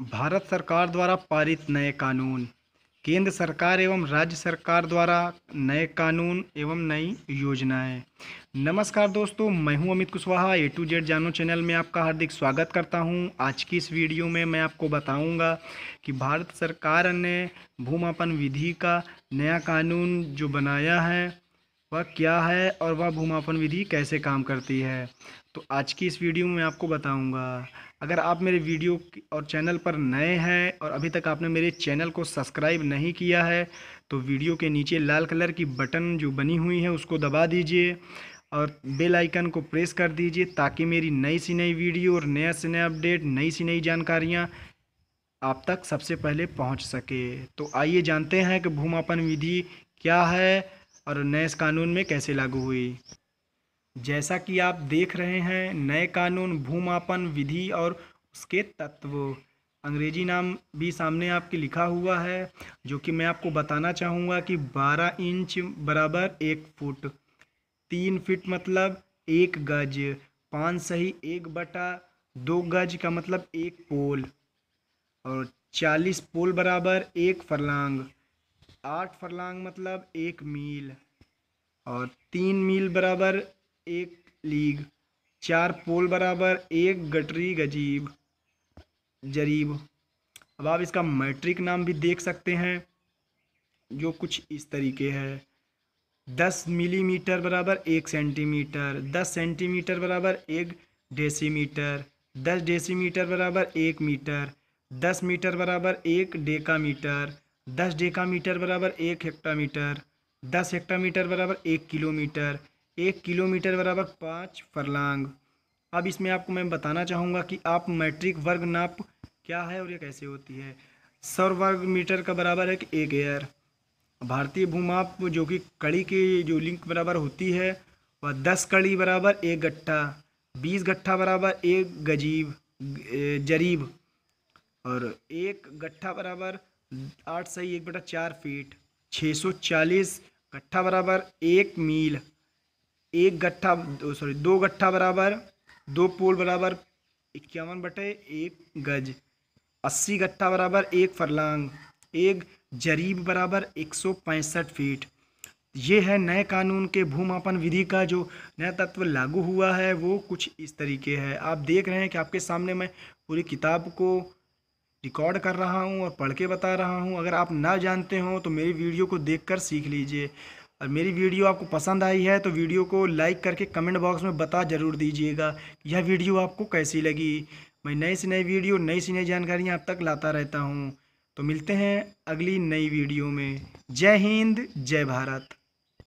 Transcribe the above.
भारत सरकार द्वारा पारित नए कानून केंद्र सरकार एवं राज्य सरकार द्वारा नए कानून एवं नई योजनाएं नमस्कार दोस्तों मैं हूं Amit Kushwaha A to Z जानो चैनल में आपका हार्दिक स्वागत करता हूं आज की इस वीडियो में मैं आपको बताऊंगा कि भारत सरकार ने भूमापन विधि का नया कानून जो बनाया है वह क्या है और वह भूमापन विधि कैसे काम करती है तो आज की इस वीडियो में आपको बताऊंगा अगर आप मेरे वीडियो और चैनल पर नए हैं और अभी तक आपने मेरे चैनल को सब्सक्राइब नहीं किया है तो वीडियो के नीचे लाल कलर की बटन जो बनी हुई है उसको दबा दीजिए और बेल आइकन को प्रेस कर दीजिए ताकि मेरी नई सी नई वीडियो और नया से नया अपडेट नई सी नई जानकारियाँ आप तक सबसे पहले पहुँच सके तो आइए जानते हैं कि भूमापन विधि क्या है और नए कानून में कैसे लागू हुई जैसा कि आप देख रहे हैं नए कानून भूमापन विधि और उसके तत्व अंग्रेजी नाम भी सामने आपके लिखा हुआ है जो कि मैं आपको बताना चाहूँगा कि 12 इंच बराबर एक फुट तीन फिट मतलब एक गज पाँच सही एक बटा दो गज का मतलब एक पोल और चालीस पोल बराबर एक फरलांग आठ फरलांग मतलब एक मील और तीन मील बराबर एक लीग चार पोल बराबर एक गटरी गजीब जरीब अब आप इसका मैट्रिक नाम भी देख सकते हैं जो कुछ इस तरीके है दस मिलीमीटर बराबर एक सेंटीमीटर दस सेंटीमीटर बराबर एक डेसीमीटर दस डेसीमीटर बराबर एक मीटर दस मीटर बराबर एक डेका मीटर दस डेका मीटर बराबर एक हेक्टामीटर दस हेक्टामीटर बराबर एक किलोमीटर एक किलोमीटर बराबर पाँच फरलांग अब इसमें आपको मैं बताना चाहूँगा कि आप मैट्रिक वर्ग नाप क्या है और ये कैसे होती है सौ वर्ग मीटर का बराबर है कि एक एयर भारतीय भूमाप जो कि कड़ी के जो लिंक बराबर होती है वह दस कड़ी बराबर एक गट्ठा बीस गट्ठा बराबर एक गजीब जरीब और एक गट्ठा बराबर आठ सही एक बटा चार फीट छः सौ चालीस गट्ठा बराबर एक मील एक गट्ठा सॉरी दो गट्ठा बराबर दो पोल बराबर इक्यावन बटे एक गज अस्सी गट्ठा बराबर एक फरलांग एक जरीब बराबर एक सौ पैंसठ फीट ये है नए कानून के भूमापन विधि का जो नया तत्व लागू हुआ है वो कुछ इस तरीके है आप देख रहे हैं कि आपके सामने मैं पूरी किताब को रिकॉर्ड कर रहा हूँ और पढ़ के बता रहा हूँ अगर आप ना जानते हो तो मेरी वीडियो को देख कर सीख लीजिए और मेरी वीडियो आपको पसंद आई है तो वीडियो को लाइक करके कमेंट बॉक्स में बता ज़रूर दीजिएगा यह वीडियो आपको कैसी लगी मैं नई से नई वीडियो नई सी नई जानकारियाँ आप तक लाता रहता हूँ तो मिलते हैं अगली नई वीडियो में जय हिंद जय भारत